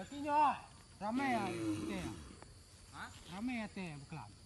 Berarti ni ramai ah teh. Ha? Ramai ah teh berkelam.